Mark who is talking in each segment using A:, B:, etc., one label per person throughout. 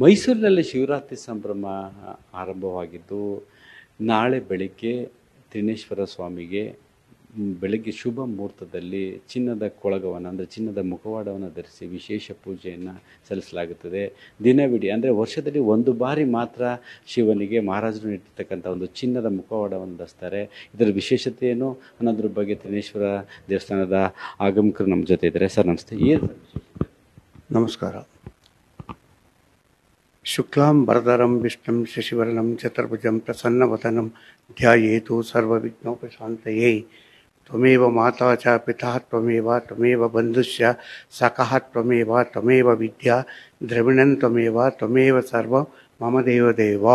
A: ಮೈಸೂರಿನಲ್ಲಿ ಶಿವರಾತ್ರಿ ಸಂಭ್ರಮ ಆರಂಭವಾಗಿದ್ದು ನಾಳೆ ಬೆಳಿಗ್ಗೆ ತ್ರಿನೇಶ್ವರ ಸ್ವಾಮಿಗೆ ಬೆಳಗ್ಗೆ ಶುಭ ಮುಹೂರ್ತದಲ್ಲಿ ಚಿನ್ನದ ಕೊಳಗವನ್ನು ಅಂದರೆ ಚಿನ್ನದ ಮುಖವಾಡವನ್ನು ಧರಿಸಿ ವಿಶೇಷ ಪೂಜೆಯನ್ನು ಸಲ್ಲಿಸಲಾಗುತ್ತದೆ ದಿನವಿಡೀ ಅಂದರೆ ವರ್ಷದಲ್ಲಿ ಒಂದು ಬಾರಿ ಮಾತ್ರ ಶಿವನಿಗೆ ಮಹಾರಾಜರು ನೀಡಿರ್ತಕ್ಕಂಥ ಒಂದು ಚಿನ್ನದ ಮುಖವಾಡವನ್ನು ಧರಿಸ್ತಾರೆ ಇದರ ವಿಶೇಷತೆ ಏನು ಅನ್ನೋದ್ರ ಬಗ್ಗೆ ತ್ರಿನೇಶ್ವರ ದೇವಸ್ಥಾನದ ಆಗಮಕರು ನಮ್ಮ ಜೊತೆ ಇದ್ದಾರೆ ಸರ್ ನಮಸ್ತೆ ಏನು ನಮಸ್ಕಾರ
B: ಶುಕ್ಲಾಂ ಬರದರಂ ವಿಷ್ಣು ಶಶಿವರ್ಣಂ ಚತುರ್ಭುಜಂ ಪ್ರಸನ್ನವದನಂ ಧ್ಯಾಯೇತು ಸರ್ವವಿಘ್ನೋಪಶಾಂತಯೇ ತ್ವಮೇವ ಮಾತಾ ಚ ಪಿತಾ ತ್ವಮೇವ ತ್ವಮೇವ ಬಂಧುಶ್ಚ ಸಖಃ ತ್ವಮೇವ ತ್ವಮೇವ ವಿದ್ಯಾ ದ್ರವಿಣಂ ತ್ವಮೇವ ತ್ವಮೇವ ಸರ್ವ ಮಮ ದೇವದೇವ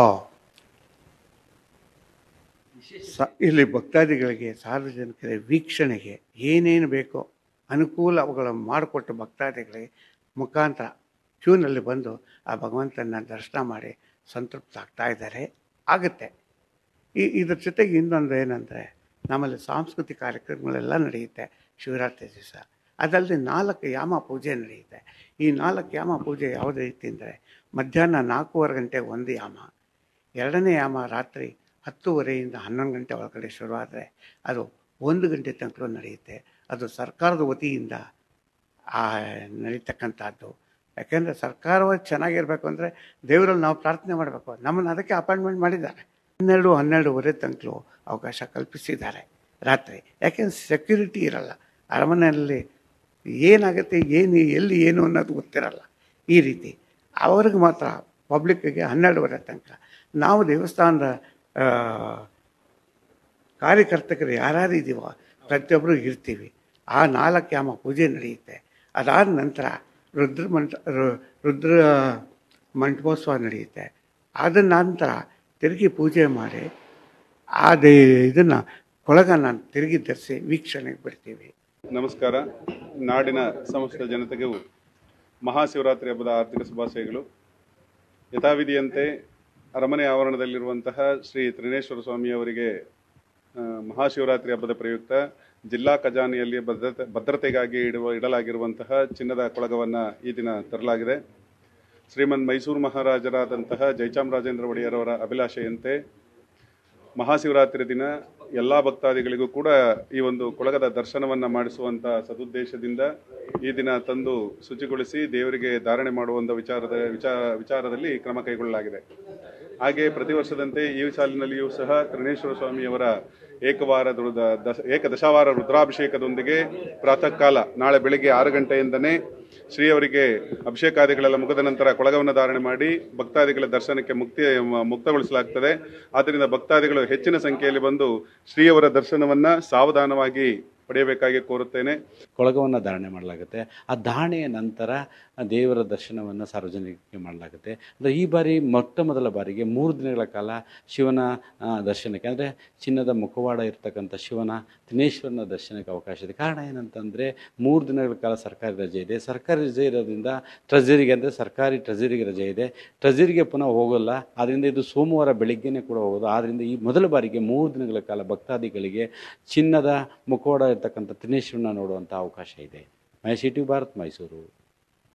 B: ಸ ಇಲ್ಲಿ ಭಕ್ತಾದಿಗಳಿಗೆ ಸಾರ್ವಜನಿಕರ ವೀಕ್ಷಣೆಗೆ ಏನೇನು ಬೇಕೋ ಅನುಕೂಲ ಅನುಕೂಲಗಳನ್ನು ಮಾಡಿಕೊಟ್ಟು ಭಕ್ತಾದಿಗಳಿಗೆ ಮುಖಾಂತರ ಕ್ಯೂನಲ್ಲಿ ಬಂದು ಆ ಭಗವಂತನ ದರ್ಶನ ಮಾಡಿ ಸಂತೃಪ್ತಾಗ್ತಾ ಇದ್ದಾರೆ ಆಗುತ್ತೆ ಈ ಇದ್ರ ಜೊತೆಗೆ ಇನ್ನೊಂದು ಏನಂದರೆ ನಮ್ಮಲ್ಲಿ ಸಾಂಸ್ಕೃತಿಕ ಕಾರ್ಯಕ್ರಮಗಳೆಲ್ಲ ನಡೆಯುತ್ತೆ ಶಿವರಾತ್ರಿ ದಿವಸ ಅದಲ್ಲದೆ ನಾಲ್ಕು ಯಾಮ ಪೂಜೆ ನಡೆಯುತ್ತೆ ಈ ನಾಲ್ಕು ಯಾಮ ಪೂಜೆ ಯಾವುದೇ ರೀತಿ ಅಂದರೆ ಮಧ್ಯಾಹ್ನ ನಾಲ್ಕೂವರೆ ಗಂಟೆ ಒಂದು ಯಾಮ ಎರಡನೇ ಯಾಮ ರಾತ್ರಿ ಹತ್ತುವರೆಯಿಂದ ಹನ್ನೊಂದು ಗಂಟೆ ಒಳಗಡೆ ಶುರುವಾದರೆ ಅದು ಒಂದು ಗಂಟೆ ತನಕ ನಡೆಯುತ್ತೆ ಅದು ಸರ್ಕಾರದ ವತಿಯಿಂದ ನಡೀತಕ್ಕಂಥದ್ದು ಯಾಕೆಂದರೆ ಸರ್ಕಾರವೇ ಚೆನ್ನಾಗಿರಬೇಕು ಅಂದರೆ ದೇವರಲ್ಲಿ ನಾವು ಪ್ರಾರ್ಥನೆ ಮಾಡಬೇಕು ನಮ್ಮನ್ನು ಅದಕ್ಕೆ ಅಪಾಯಿಂಟ್ಮೆಂಟ್ ಮಾಡಿದ್ದಾರೆ ಹನ್ನೆರಡು ಹನ್ನೆರಡುವರೆ ತನಕಲು ಅವಕಾಶ ಕಲ್ಪಿಸಿದ್ದಾರೆ ರಾತ್ರಿ ಯಾಕೆಂದ್ರೆ ಸೆಕ್ಯೂರಿಟಿ ಇರಲ್ಲ ಅರಮನೆಯಲ್ಲಿ ಏನಾಗುತ್ತೆ ಏನು ಎಲ್ಲಿ ಏನು ಅನ್ನೋದು ಗೊತ್ತಿರಲ್ಲ ಈ ರೀತಿ ಅವ್ರಿಗೆ ಮಾತ್ರ ಪಬ್ಲಿಕ್ಕಿಗೆ ಹನ್ನೆರಡುವರೆ ತನಕ ನಾವು ದೇವಸ್ಥಾನದ ಕಾರ್ಯಕರ್ತಕರು ಯಾರ್ಯಾರು ಇದ್ದೀವೋ ಪ್ರತಿಯೊಬ್ಬರು ಇರ್ತೀವಿ ಆ ನಾಲ್ಕು ಯಾಮ ಪೂಜೆ ನಡೆಯುತ್ತೆ ಅದಾದ ನಂತರ ರುದ್ರ ಮಂಟ ರುದ್ರ ಮಂಟಪೋತ್ಸವ ನಡೆಯುತ್ತೆ ಅದ ನಂತರ ತಿರುಗಿ ಪೂಜೆ ಮಾಡಿ ಅದೇ ಇದನ್ನು ಕೊಳಗ ನಾನು ತಿರುಗಿ ಧರಿಸಿ ವೀಕ್ಷಣೆಗೆ ಬರ್ತೀವಿ
C: ನಮಸ್ಕಾರ ನಾಡಿನ ಸಮಸ್ತ ಜನತೆಗೂ ಮಹಾಶಿವರಾತ್ರಿ ಹಬ್ಬದ ಆರ್ಥಿಕ ಶುಭಾಶಯಗಳು ಯಥಾವಿಧಿಯಂತೆ ಅರಮನೆ ಆವರಣದಲ್ಲಿರುವಂತಹ ಶ್ರೀ ತ್ರಿನೇಶ್ವರ ಸ್ವಾಮಿಯವರಿಗೆ ಮಹಾಶಿವರಾತ್ರಿ ಹಬ್ಬದ ಪ್ರಯುಕ್ತ ಜಿಲ್ಲಾ ಖಜಾನೆಯಲ್ಲಿ ಭದ್ರತೆ ಭದ್ರತೆಗಾಗಿ ಇಡುವ ಇಡಲಾಗಿರುವಂತಹ ಚಿನ್ನದ ಕೊಳಗವನ್ನು ಈ ದಿನ ತರಲಾಗಿದೆ ಶ್ರೀಮನ್ ಮೈಸೂರು ಮಹಾರಾಜರಾದಂತಹ ಜಯಚಾಮರಾಜೇಂದ್ರ ಒಡೆಯರವರ ಅಭಿಲಾಷೆಯಂತೆ ಮಹಾಶಿವರಾತ್ರಿ ದಿನ ಎಲ್ಲ ಭಕ್ತಾದಿಗಳಿಗೂ ಕೂಡ ಈ ಒಂದು ಕೊಳಗದ ದರ್ಶನವನ್ನು ಮಾಡಿಸುವಂಥ ಸದುದ್ದೇಶದಿಂದ ಈ ದಿನ ತಂದು ಶುಚಿಗೊಳಿಸಿ ದೇವರಿಗೆ ಧಾರಣೆ ಮಾಡುವಂಥ ವಿಚಾರದ ವಿಚಾರ ವಿಚಾರದಲ್ಲಿ ಕ್ರಮ ಕೈಗೊಳ್ಳಲಾಗಿದೆ ಹಾಗೆ ಪ್ರತಿ ವರ್ಷದಂತೆ ಈ ಸಾಲಿನಲ್ಲಿಯೂ ಸಹ ಕರ್ಣೇಶ್ವರ ಸ್ವಾಮಿಯವರ ಏಕವಾರ ದಶ ಏಕದಶಾವಾರ ರುದ್ರಾಭಿಷೇಕದೊಂದಿಗೆ ಪ್ರಾತಃ ಕಾಲ ನಾಳೆ ಬೆಳಿಗ್ಗೆ ಆರು ಗಂಟೆಯಿಂದನೇ ಶ್ರೀಯವರಿಗೆ ಅಭಿಷೇಕಾದಿಗಳೆಲ್ಲ ಮುಗಿದ ನಂತರ ಕೊಳಗವನ್ನು ಧಾರಣೆ ಮಾಡಿ ಭಕ್ತಾದಿಗಳ ದರ್ಶನಕ್ಕೆ ಮುಕ್ತಿ ಮುಕ್ತಗೊಳಿಸಲಾಗ್ತದೆ ಆದ್ದರಿಂದ ಭಕ್ತಾದಿಗಳು ಹೆಚ್ಚಿನ ಸಂಖ್ಯೆಯಲ್ಲಿ ಬಂದು ಶ್ರೀಯವರ ದರ್ಶನವನ್ನು ಸಾವಧಾನವಾಗಿ ಪಡೆಯಬೇಕಾಗಿ ಕೋರುತ್ತೇನೆ
A: ಕೊಳಗವನ್ನು ಧಾರಣೆ ಮಾಡಲಾಗುತ್ತೆ ಆ ಧಾರಣೆಯ ನಂತರ ದೇವರ ದರ್ಶನವನ್ನು ಸಾರ್ವಜನಿಕರಿಗೆ ಮಾಡಲಾಗುತ್ತೆ ಅಂದರೆ ಈ ಬಾರಿ ಮೊಟ್ಟ ಮೊದಲ ಬಾರಿಗೆ ಮೂರು ದಿನಗಳ ಕಾಲ ಶಿವನ ದರ್ಶನಕ್ಕೆ ಅಂದರೆ ಚಿನ್ನದ ಮುಖವಾಡ ಇರತಕ್ಕಂಥ ಶಿವನ ತಿನೇಶ್ವರನ ದರ್ಶನಕ್ಕೆ ಅವಕಾಶ ಇದೆ ಕಾರಣ ಏನಂತಂದರೆ ಮೂರು ದಿನಗಳ ಕಾಲ ಸರ್ಕಾರಿ ರಜೆ ಇದೆ ಸರ್ಕಾರಿ ರಜೆ ಇರೋದ್ರಿಂದ ಟ್ರೆಜರಿಗೆ ಅಂದರೆ ಸರ್ಕಾರಿ ಟ್ರೆಜರಿಗೆ ರಜೆ ಇದೆ ಟ್ರೆಜರಿಗೆ ಪುನಃ ಹೋಗೋಲ್ಲ ಆದ್ದರಿಂದ ಇದು ಸೋಮವಾರ ಬೆಳಿಗ್ಗೆನೇ ಕೂಡ ಹೋಗೋದು ಆದ್ದರಿಂದ ಈ ಮೊದಲ ಬಾರಿಗೆ ಮೂರು ದಿನಗಳ ಕಾಲ ಭಕ್ತಾದಿಗಳಿಗೆ ಚಿನ್ನದ ಮುಖವಾಡ ಇರತಕ್ಕಂಥ ತಿನೇಶ್ವರನ ನೋಡುವಂಥ ಅವಕಾಶ ಇದೆ ಮೈ ಸಿಟಿ ಭಾರತ್ ಮೈಸೂರು